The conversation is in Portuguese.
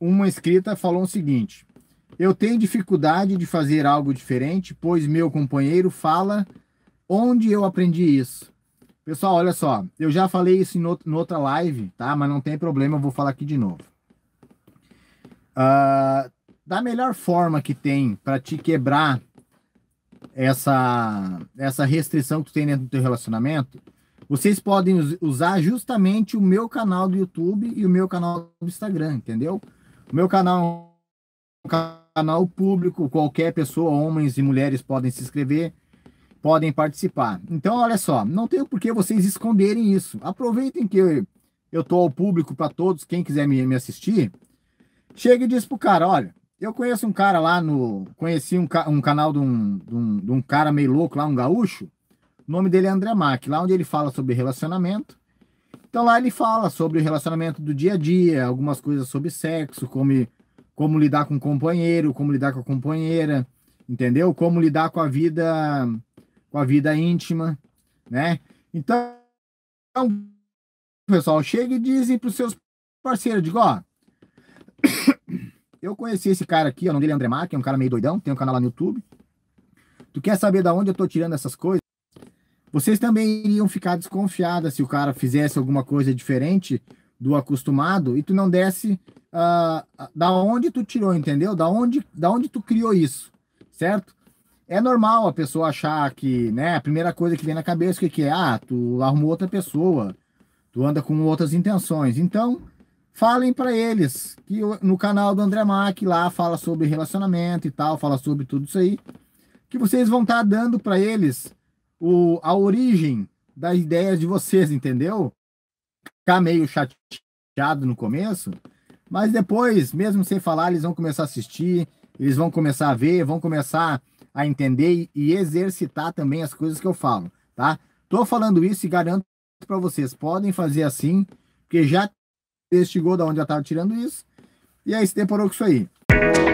uma inscrita falou o seguinte: Eu tenho dificuldade de fazer algo diferente, pois meu companheiro fala onde eu aprendi isso. Pessoal, olha só, eu já falei isso em outro, outra live, tá? Mas não tem problema, eu vou falar aqui de novo. Uh, da melhor forma que tem para te quebrar essa, essa restrição que tu tem dentro do teu relacionamento, vocês podem usar justamente o meu canal do YouTube e o meu canal do Instagram, entendeu? O meu canal é um canal público, qualquer pessoa, homens e mulheres podem se inscrever, podem participar. Então, olha só, não tem por que vocês esconderem isso. Aproveitem que eu estou ao público para todos, quem quiser me, me assistir, chega e diz pro cara, olha, eu conheço um cara lá no. Conheci um, um canal de um, de um, de um cara meio louco lá, um gaúcho. O nome dele é André mac lá onde ele fala sobre relacionamento. Então lá ele fala sobre o relacionamento do dia a dia, algumas coisas sobre sexo, como, como lidar com o companheiro, como lidar com a companheira, entendeu? Como lidar com a vida com a vida íntima, né? Então, pessoal, chega e dizem para os seus parceiros, digo, ó, eu conheci esse cara aqui, o nome dele é André Marques, é um cara meio doidão, tem um canal lá no YouTube. Tu quer saber da onde eu tô tirando essas coisas? Vocês também iriam ficar desconfiadas se o cara fizesse alguma coisa diferente do acostumado e tu não desse uh, da onde tu tirou, entendeu? Da onde, da onde tu criou isso, certo? É normal a pessoa achar que, né, a primeira coisa que vem na cabeça que, que é, ah, tu arrumou outra pessoa, tu anda com outras intenções. Então, falem para eles que no canal do André Mack lá fala sobre relacionamento e tal, fala sobre tudo isso aí, que vocês vão estar tá dando para eles o, a origem das ideias de vocês, entendeu? Ficar meio chateado no começo, mas depois, mesmo sem falar, eles vão começar a assistir, eles vão começar a ver, vão começar a entender e exercitar também as coisas que eu falo, tá? Tô falando isso e garanto para vocês, podem fazer assim, porque já investigou da onde eu tava tirando isso, e aí é se deparou com isso aí.